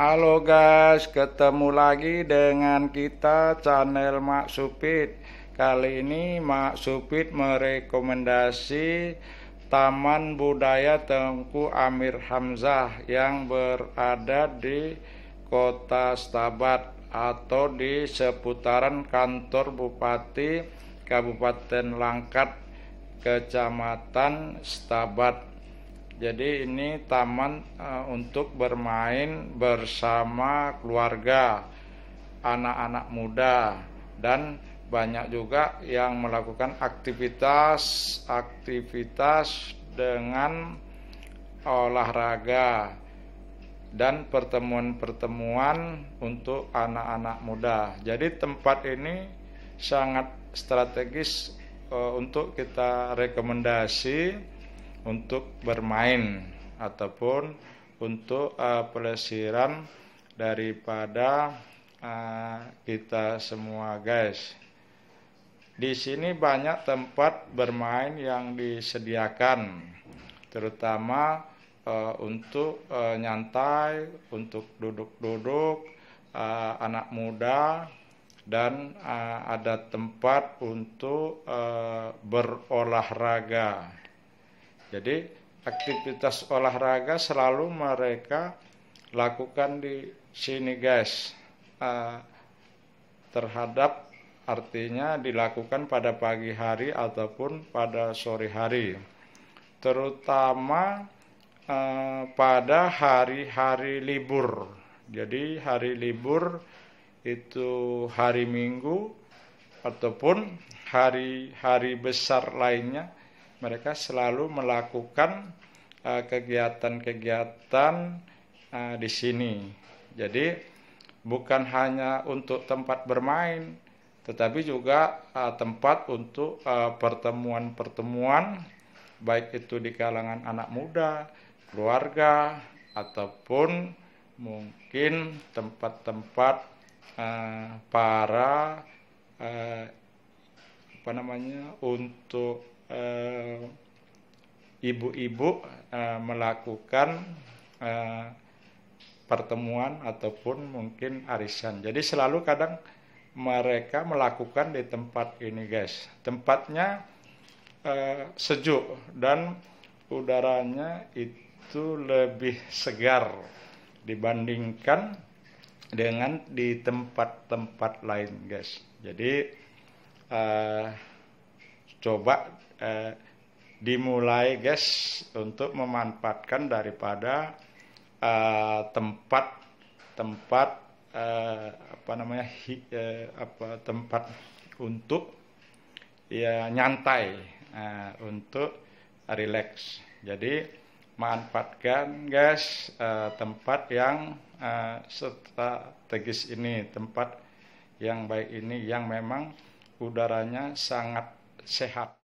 Halo guys, ketemu lagi dengan kita channel Mak Supit. Kali ini Mak Supit merekomendasi Taman Budaya Tengku Amir Hamzah yang berada di Kota Stabat atau di seputaran kantor Bupati Kabupaten Langkat, Kecamatan Stabat. Jadi ini taman eh, untuk bermain bersama keluarga, anak-anak muda dan banyak juga yang melakukan aktivitas-aktivitas dengan olahraga dan pertemuan-pertemuan untuk anak-anak muda. Jadi tempat ini sangat strategis eh, untuk kita rekomendasi untuk bermain ataupun untuk uh, pelesiran daripada uh, kita semua guys. Di sini banyak tempat bermain yang disediakan, terutama uh, untuk uh, nyantai, untuk duduk-duduk, uh, anak muda, dan uh, ada tempat untuk uh, berolahraga. Jadi aktivitas olahraga selalu mereka lakukan di sini guys. Uh, terhadap artinya dilakukan pada pagi hari ataupun pada sore hari, terutama uh, pada hari-hari libur. Jadi, hari libur itu hari Minggu ataupun hari-hari besar lainnya mereka selalu melakukan eh, kegiatan-kegiatan uh, uh, di sini. Jadi bukan hanya untuk tempat bermain, tetapi juga uh, tempat untuk pertemuan-pertemuan baik itu di kalangan anak muda, keluarga ataupun mungkin tempat-tempat para apa namanya untuk Eh, ibu-ibu uh, melakukan uh, pertemuan ataupun mungkin arisan. Jadi selalu kadang mereka melakukan di tempat ini guys. Tempatnya uh, sejuk dan udaranya itu lebih segar dibandingkan dengan di tempat-tempat lain guys. Jadi uh, coba eh, dimulai guys untuk memanfaatkan daripada tempat eh, tempat tempat eh, apa namanya hi, eh, apa tempat untuk ya nyantai eh, untuk relax. Jadi manfaatkan guys eh, tempat yang eh, strategis ini, tempat yang baik ini yang memang udaranya sangat sehat.